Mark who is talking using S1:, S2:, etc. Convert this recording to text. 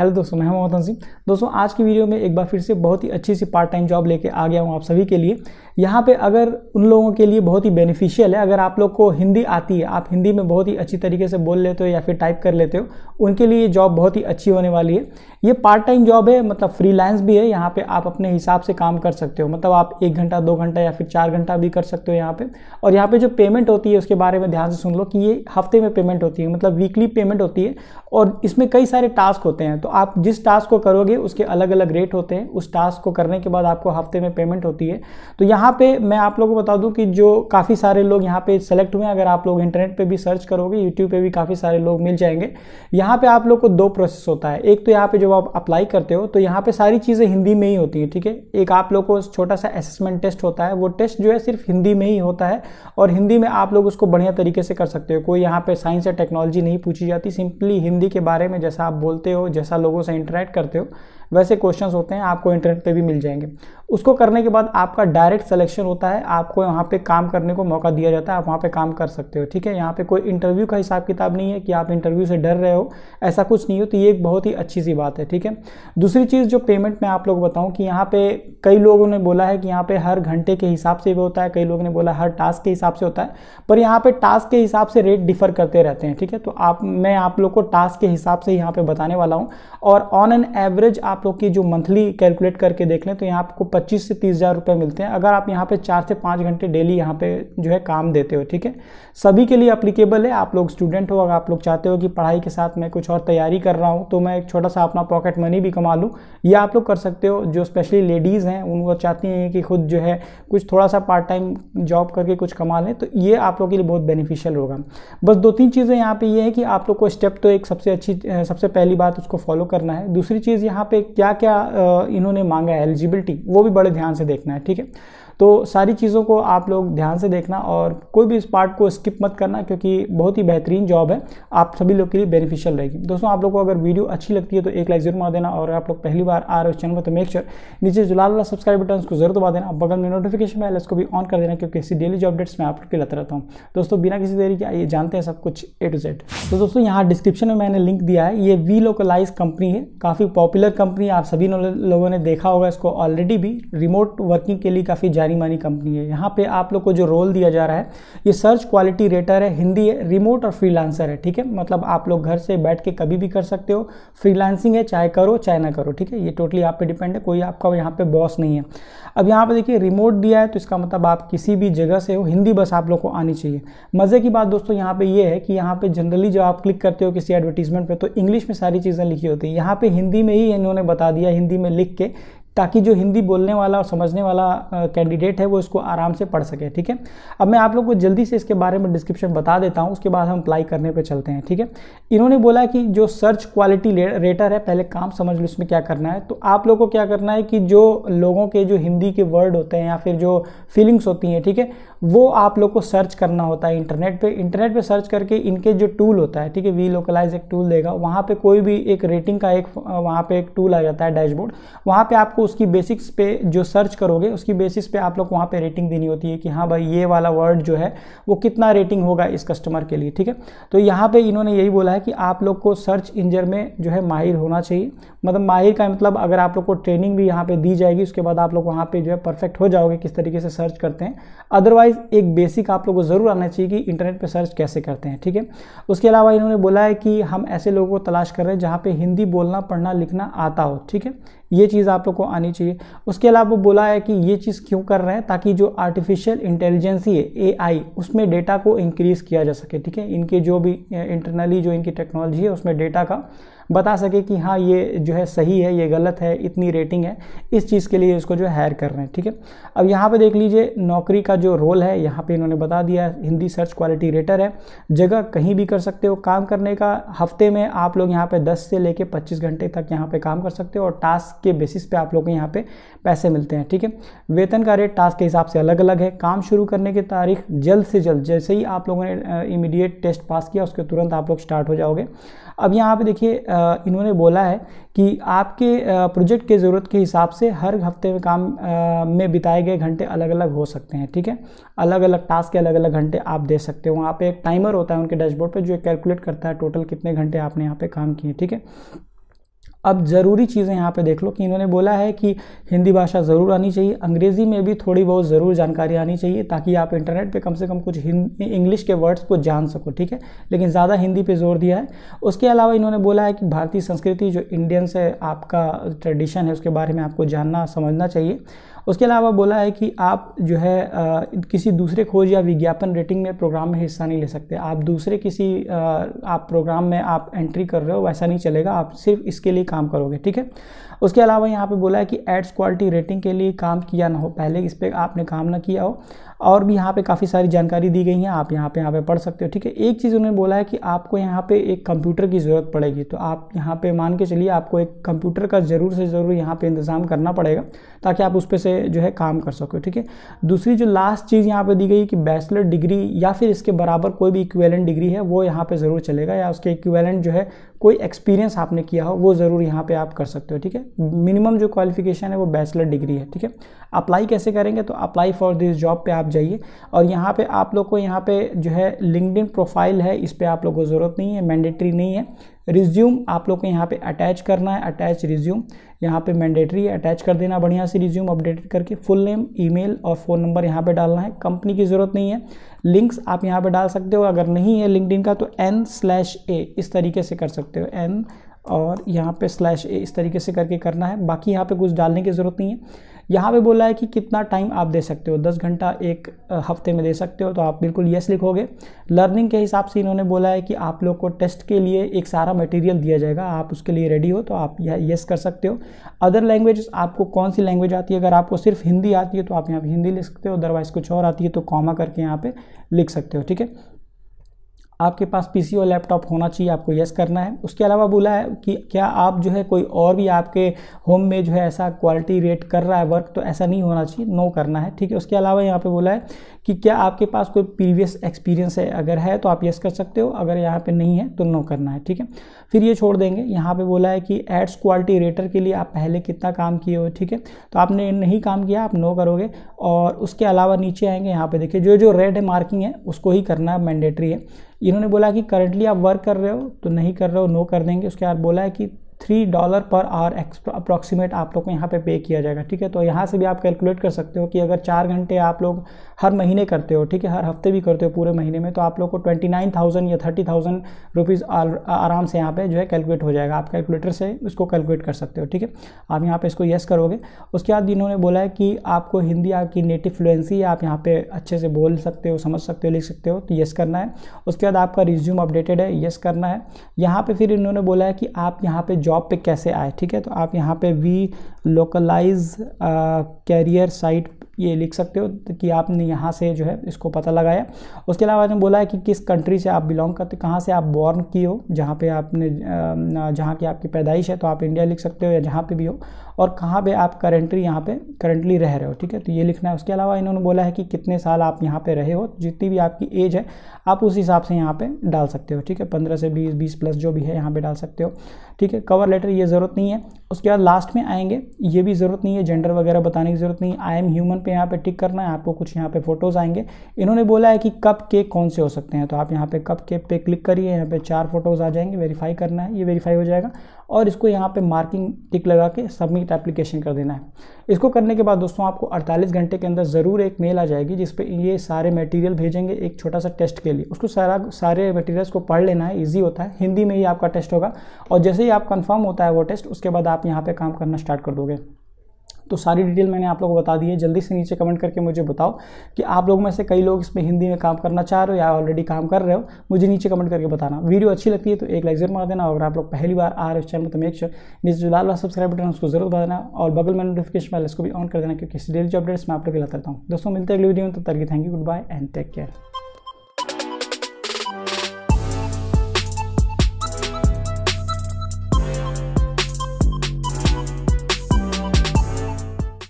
S1: hello दोस्तों मैं मोहतन सिंह दोस्तों आज की वीडियो में एक बार फिर से बहुत ही अच्छी सी पार्ट टाइम जॉब लेके आ गया हूँ आप सभी के लिए यहाँ पे अगर उन लोगों के लिए बहुत ही बेनिफिशियल है अगर आप लोग को हिंदी आती है आप हिंदी में बहुत ही अच्छी तरीके से बोल लेते हो या फिर टाइप कर लेते हो उनके लिए जॉब बहुत ही अच्छी होने वाली है ये पार्ट टाइम जॉब है मतलब फ्रीलांस भी है यहाँ पर आप अपने हिसाब से काम कर सकते हो मतलब आप एक घंटा दो घंटा या फिर चार घंटा भी कर सकते हो यहाँ पर और यहाँ पर जो पेमेंट होती है उसके बारे में ध्यान से सुन लो कि ये हफ्ते में पेमेंट होती है मतलब वीकली पेमेंट होती है और इसमें कई सारे टास्क होते हैं तो आप जिस टास्क को करोगे उसके अलग अलग रेट होते हैं उस टास्क को करने के बाद आपको हफ्ते में पेमेंट होती है तो यहाँ पे मैं आप लोगों को बता दूँ कि जो काफ़ी सारे लोग यहाँ पे सेलेक्ट हुए हैं अगर आप लोग इंटरनेट पे भी सर्च करोगे यूट्यूब पे भी काफ़ी सारे लोग मिल जाएंगे यहाँ पे आप लोग को दो प्रोसेस होता है एक तो यहाँ पे जब आप अप्लाई करते हो तो यहाँ पे सारी चीज़ें हिंदी में ही होती हैं ठीक है एक आप लोग को छोटा सा असेसमेंट टेस्ट होता है वो टेस्ट जो है सिर्फ हिंदी में ही होता है और हिंदी में आप लोग उसको बढ़िया तरीके से कर सकते हो कोई यहाँ पे साइंस या टेक्नोलॉजी नहीं पूछी जाती सिंपली हिंदी के बारे में जैसा आप बोलते हो जैसा लोगों से इंटरेक्ट करते हो वैसे क्वेश्चन होते हैं आपको इंटरनेट पर भी मिल जाएंगे उसको करने के बाद आपका डायरेक्ट सिलेक्शन होता है आपको यहाँ पे काम करने को मौका दिया जाता है आप वहाँ पे काम कर सकते हो ठीक है यहाँ पे कोई इंटरव्यू का हिसाब किताब नहीं है कि आप इंटरव्यू से डर रहे हो ऐसा कुछ नहीं हो तो ये एक बहुत ही अच्छी सी बात है ठीक है दूसरी चीज़ जो पेमेंट मैं आप लोग बताऊँ कि यहाँ पे कई लोगों ने बोला है कि यहाँ पे हर घंटे के हिसाब से भी होता है कई लोगों ने बोला हर टास्क के हिसाब से होता है पर यहाँ पर टास्क के हिसाब से रेट डिफर करते रहते हैं ठीक है तो आप मैं आप लोग को टास्क के हिसाब से यहाँ पर बताने वाला हूँ और ऑन एन एवरेज आप आप लोग की जो मंथली कैलकुलेट करके देख लें तो यहाँ आपको पच्चीस से तीस हज़ार रुपये मिलते हैं अगर आप यहाँ पे चार से पाँच घंटे डेली यहाँ पे जो है काम देते हो ठीक है सभी के लिए अप्लीकेबल है आप लोग स्टूडेंट हो अगर आप लोग चाहते हो कि पढ़ाई के साथ मैं कुछ और तैयारी कर रहा हूँ तो मैं एक छोटा सा अपना पॉकेट मनी भी कमा लूँ या आप लोग कर सकते हो जो स्पेशली लेडीज़ हैं उनको चाहती हैं कि खुद जो है कुछ थोड़ा सा पार्ट टाइम जॉब करके कुछ कमा लें तो ये आप लोग के लिए बहुत बेनिफिशियल होगा बस दो तीन चीज़ें यहाँ पर ये है कि आप लोग को स्टेप तो एक सबसे अच्छी सबसे पहली बात उसको फॉलो करना है दूसरी चीज़ यहाँ पे एक क्या क्या इन्होंने मांगा है एलिजिबिलिटी वो भी बड़े ध्यान से देखना है ठीक है तो सारी चीज़ों को आप लोग ध्यान से देखना और कोई भी इस पार्ट को स्किप मत करना क्योंकि बहुत ही बेहतरीन जॉब है आप सभी लोग के लिए बेनिफिशियल रहेगी दोस्तों आप लोग को अगर वीडियो अच्छी लगती है तो एक लाइक जरूर मार देना और आप लोग पहली बार आ रहे हो चैनल पर तो मेक श्योर नीचे जो लाल सब्सक्राइब बटन उसको जरूर दबा देना बगल में नोटिफिकेशन बैल उसको भी ऑन कर देना क्योंकि ऐसी डेली जॉब अपडेट्स मैं आप लोग के रहता हूँ दोस्तों बिना किसी देरी के आइए जानते हैं सब कुछ ए टू जेड तो दोस्तों यहाँ डिस्क्रिप्शन में मैंने लिंक दिया है ये वी लोकलाइज कंपनी है काफ़ी पॉपुलर कंपनी आप सभी लोगों ने देखा होगा इसको ऑलरेडी भी रिमोट वर्किंग के लिए काफ़ी जारी जानी मानी कंपनी है यहाँ पे आप लोग को जो रोल दिया जा रहा है ये सर्च क्वालिटी रेटर है हिंदी है रिमोट और फ्रीलांसर है ठीक है मतलब आप लोग घर से बैठ के कभी भी कर सकते हो फ्रीलांसिंग है चाहे करो चाहे ना करो ठीक है ये टोटली आप पे डिपेंड है कोई आपका यहाँ पे बॉस नहीं है अब यहाँ पर देखिए रिमोट दिया है तो इसका मतलब आप किसी भी जगह से हो हिंदी बस आप लोग को आनी चाहिए मज़े की बात दोस्तों यहाँ पर ये है कि यहाँ पर जनरली जब आप क्लिक करते हो किसी एडवर्टीजमेंट पर तो इंग्लिश में सारी चीज़ें लिखी होती है यहाँ पर हिंदी में ही इन्होंने बता दिया हिंदी में लिख के ताकि जो हिंदी बोलने वाला और समझने वाला कैंडिडेट है वो इसको आराम से पढ़ सके ठीक है अब मैं आप लोग को जल्दी से इसके बारे में डिस्क्रिप्शन बता देता हूँ उसके बाद हम अप्लाई करने पर चलते हैं ठीक है इन्होंने बोला कि जो सर्च क्वालिटी रेटर है पहले काम समझ लो इसमें क्या करना है तो आप लोग को क्या करना है कि जो लोगों के जो हिंदी के वर्ड होते हैं या फिर जो फीलिंग्स होती हैं ठीक है वो आप लोग को सर्च करना होता है इंटरनेट पे इंटरनेट पे सर्च करके इनके जो टूल होता है ठीक है वी लोकलाइज एक टूल देगा वहाँ पे कोई भी एक रेटिंग का एक वहाँ पे एक टूल आ जाता है डैशबोर्ड वहाँ पे आपको उसकी बेसिक्स पे जो सर्च करोगे उसकी बेसिस पे आप लोग वहाँ पे रेटिंग देनी होती है कि हाँ भाई ये वाला वर्ड जो है वो कितना रेटिंग होगा इस कस्टमर के लिए ठीक है तो यहाँ पर इन्होंने यही बोला है कि आप लोग को सर्च इंजन में जो है माहिर होना चाहिए मतलब माहिर का मतलब अगर आप लोग को ट्रेनिंग भी यहाँ पर दी जाएगी उसके बाद आप लोग वहाँ पर जो है परफेक्ट हो जाओगे किस तरीके से सर्च करते हैं अदरवाइज वाइज एक बेसिक आप लोगों को ज़रूर आना चाहिए कि इंटरनेट पर सर्च कैसे करते हैं ठीक है उसके अलावा इन्होंने बोला है कि हम ऐसे लोगों को तलाश कर रहे हैं जहाँ पर हिंदी बोलना पढ़ना लिखना आता हो ठीक है ये चीज़ आप लोग को आनी चाहिए उसके अलावा वो बोला है कि ये चीज़ क्यों कर रहे हैं ताकि जो आर्टिफिशियल इंटेलिजेंसी है ए उसमें डेटा को इंक्रीज़ किया जा सके ठीक है इनके जो भी इंटरनली जो इनकी टेक्नोलॉजी है उसमें डेटा का बता सके कि हाँ ये जो है सही है ये गलत है इतनी रेटिंग है इस चीज़ के लिए इसको जो हायर कर रहे हैं ठीक है अब यहाँ पे देख लीजिए नौकरी का जो रोल है यहाँ पे इन्होंने बता दिया हिंदी सर्च क्वालिटी रेटर है जगह कहीं भी कर सकते हो काम करने का हफ्ते में आप लोग यहाँ पे 10 से लेके 25 घंटे तक यहाँ पे काम कर सकते हो और टास्क टास्क के बेसिस पे आप लोग को यहाँ पे पैसे मिलते हैं ठीक है वेतन का रेट टास्क के हिसाब से अलग अलग है काम शुरू करने की तारीख जल्द से जल्द जैसे ही आप लोगों ने इमीडिएट टेस्ट पास किया उसके तुरंत आप लोग स्टार्ट हो जाओगे अब यहाँ पे देखिए इन्होंने बोला है कि आपके प्रोजेक्ट के ज़रूरत के हिसाब से हर हफ्ते में काम में बिताए गए घंटे अलग अलग हो सकते हैं ठीक है अलग अलग टास्क के अलग अलग घंटे आप दे सकते हो वहाँ पे एक टाइमर होता है उनके डैशबोर्ड पे जो कैलकुलेट करता है टोटल कितने घंटे आपने यहाँ पे काम किए ठीक है अब ज़रूरी चीज़ें यहाँ पे देख लो कि इन्होंने बोला है कि हिंदी भाषा ज़रूर आनी चाहिए अंग्रेज़ी में भी थोड़ी बहुत ज़रूर जानकारी आनी चाहिए ताकि आप इंटरनेट पे कम से कम कुछ इंग्लिश के वर्ड्स को जान सको ठीक है लेकिन ज़्यादा हिंदी पे जोर दिया है उसके अलावा इन्होंने बोला है कि भारतीय संस्कृति जो इंडियन से आपका ट्रेडिशन है उसके बारे में आपको जानना समझना चाहिए उसके अलावा बोला है कि आप जो है आ, किसी दूसरे खोज या विज्ञापन रेटिंग में प्रोग्राम में हिस्सा नहीं ले सकते आप दूसरे किसी आ, आप प्रोग्राम में आप एंट्री कर रहे हो वैसा नहीं चलेगा आप सिर्फ इसके लिए काम करोगे ठीक है उसके अलावा यहाँ पे बोला है कि एड्स क्वालिटी रेटिंग के लिए काम किया ना हो पहले इस पर आपने काम ना किया हो और भी यहाँ पे काफ़ी सारी जानकारी दी गई है आप यहाँ पे यहाँ पे पढ़ सकते हो ठीक है एक चीज़ उन्होंने बोला है कि आपको यहाँ पे एक कंप्यूटर की ज़रूरत पड़ेगी तो आप यहाँ पे मान के चलिए आपको एक कंप्यूटर का ज़रूर से ज़रूर यहाँ पे इंतज़ाम करना पड़ेगा ताकि आप उस पर से से जो है काम कर सको ठीक है दूसरी जो लास्ट चीज़ यहाँ पे दी गई कि बैचलर डिग्री या फिर इसके बराबर कोई भी इक्वेलेंट डिग्री है वो यहाँ पे ज़रूर चलेगा या उसके इक्वेलेंट जो है कोई एक्सपीरियंस आपने किया हो वो ज़रूर यहाँ पे आप कर सकते हो ठीक है मिनिमम जो क्वालिफिकेशन है वो बैचलर डिग्री है ठीक है अप्लाई कैसे करेंगे तो अप्लाई फॉर दिस जॉब पे आप जाइए और यहाँ पे आप लोग को यहाँ पे जो है लिंकड प्रोफाइल है इस पर आप लोग को ज़रूरत नहीं है मैंडेटरी नहीं है रिज्यूम आप लोग को यहाँ पे अटैच करना है अटैच रिज्यूम यहाँ पे मैंडेटरी अटैच कर देना बढ़िया से रिज्यूम अपडेटेड करके फुल नेम ईमेल और फ़ोन नंबर यहाँ पे डालना है कंपनी की ज़रूरत नहीं है लिंक्स आप यहाँ पे डाल सकते हो अगर नहीं है लिंकड का तो एन स्लैश ए इस तरीके से कर सकते हो एन और यहाँ पे स्लैश ए इस तरीके से करके करना है बाकी यहाँ पे कुछ डालने की ज़रूरत नहीं है यहाँ पे बोला है कि कितना टाइम आप दे सकते हो दस घंटा एक हफ्ते में दे सकते हो तो आप बिल्कुल यस लिखोगे लर्निंग के हिसाब से इन्होंने बोला है कि आप लोग को टेस्ट के लिए एक सारा मटेरियल दिया जाएगा आप उसके लिए रेडी हो तो आप यस कर सकते हो अदर लैंग्वेज आपको कौन सी लैंग्वेज आती है अगर आपको सिर्फ हिंदी आती है तो आप यहाँ पर हिंदी लिख सकते हो अदरवाइज़ कुछ और आती है तो कॉमा करके यहाँ पर लिख सकते हो ठीक है आपके पास पी लैपटॉप होना चाहिए आपको येस करना है उसके अलावा बोला है कि क्या आप जो है कोई और भी आपके होम में जो है ऐसा क्वालिटी रेट कर रहा है वर्क तो ऐसा नहीं होना चाहिए नो करना है ठीक है उसके अलावा यहाँ पे बोला है कि क्या आपके पास कोई प्रीवियस एक्सपीरियंस है अगर है तो आप यस कर सकते हो अगर यहाँ पे नहीं है तो नो करना है ठीक है फिर ये छोड़ देंगे यहाँ पे बोला है कि एड्स क्वालिटी रेटर के लिए आप पहले कितना काम किए हो ठीक है तो आपने नहीं काम किया आप नो करोगे और उसके अलावा नीचे आएंगे यहाँ पर देखिए जो जो रेड है मार्किंग है उसको ही करना मैंडेटरी है इन्होंने बोला कि करंटली आप वर्क कर रहे हो तो नहीं कर रहे हो नो कर देंगे उसके बाद बोला है कि three dollar per hour approximate आप लोग को यहाँ पे पे किया जाएगा ठीक है तो यहाँ से भी आप कैलकुलेट कर सकते हो कि अगर चार घंटे आप लोग हर महीने करते हो ठीक है हर हफ्ते भी करते हो पूरे महीने में तो आप लोग को ट्वेंटी नाइन थाउजेंड या थर्टी थाउजेंड रुपीज़ आराम से यहाँ पे जो है कैलकुलेट हो जाएगा आप कैलकुलेटर से उसको कैलकुलेट कर सकते हो ठीक है आप यहाँ पर इसको येस करोगे उसके बाद इन्होंने बोला है कि आपको हिंदी आपकी नेटिव फ्लुएंसी आप यहाँ पर अच्छे से बोल सकते हो समझ सकते हो लिख सकते हो तो येस करना है उसके बाद आपका रिज्यूम अपडेटेड है येस करना है यहाँ पर फिर इन्होंने बोला है कि आप यहाँ पर जॉब पे कैसे आए ठीक है तो आप यहाँ पे वी लोकलाइज कैरियर साइट ये लिख सकते हो कि आपने यहाँ से जो है इसको पता लगाया उसके अलावा आपने बोला है कि किस कंट्री से आप बिलोंग करते कहाँ से आप बॉर्न की हो जहाँ पे आपने जहाँ की आपकी पैदाइश है तो आप इंडिया लिख सकते हो या जहाँ पे भी हो और कहाँ पे आप करेंटली यहाँ पे करेंटली रह रहे हो ठीक है तो ये लिखना है उसके अलावा इन्होंने बोला है कि कितने साल आप यहाँ पे रहे हो जितनी भी आपकी एज है आप उस हिसाब से यहाँ पे डाल सकते हो ठीक है पंद्रह से बीस बीस प्लस जो भी है यहाँ पे डाल सकते हो ठीक है कवर लेटर ये ज़रूरत नहीं है उसके बाद लास्ट में आएंगे ये भी ज़रूरत नहीं है जेंडर वगैरह बताने की ज़रूरत नहीं आई एम ह्यूमन पे यहाँ पे टिक करना है आपको कुछ यहाँ पे फोटोज़ आएंगे इन्होंने बोला है कि कप केक कौन से हो सकते हैं तो आप यहाँ पे कप केक पे क्लिक करिए यहाँ पे चार फोटोज़ आ जाएंगे वेरीफाई करना है ये वेरीफाई हो जाएगा और इसको यहाँ पर मार्किंग टिक लगा के सबमिट एप्लीकेशन कर देना है इसको करने के बाद दोस्तों आपको अड़तालीस घंटे के अंदर ज़रूर एक मेल आ जाएगी जिसपे ये सारे मटेरियल भेजेंगे एक छोटा सा टेस्ट के लिए उसको सारा सारे मटेरियल्स को पढ़ लेना है ईजी होता है हिंदी में ही आपका टेस्ट होगा और जैसे ही आप कन्फर्म होता है वो टेस्ट उसके बाद आप आप यहाँ पर काम करना स्टार्ट कर दोगे तो सारी डिटेल मैंने आप लोगों को बता दी है जल्दी से नीचे कमेंट करके मुझे बताओ कि आप लोगों में से कई लोग इसमें हिंदी में काम करना चाह रहे हो या ऑलरेडी काम कर रहे हो मुझे नीचे कमेंट करके बताना वीडियो अच्छी लगती है तो एक लाइक जरूर मार देना अगर आप लोग पहली बार आ रहे हो चैनल तो मेक श्योर नीचे जो लाल सब्सक्राइब बटन उसको जरूर बता देना और बगल में नोटिफिकेशन बेल इसको भी ऑन कर देना क्योंकि डेली अपडेट्स मैं आप लोग के लाता हूँ दोस्तों मिलते हैं अगली वीडियो में तब तक thank you good bye and take care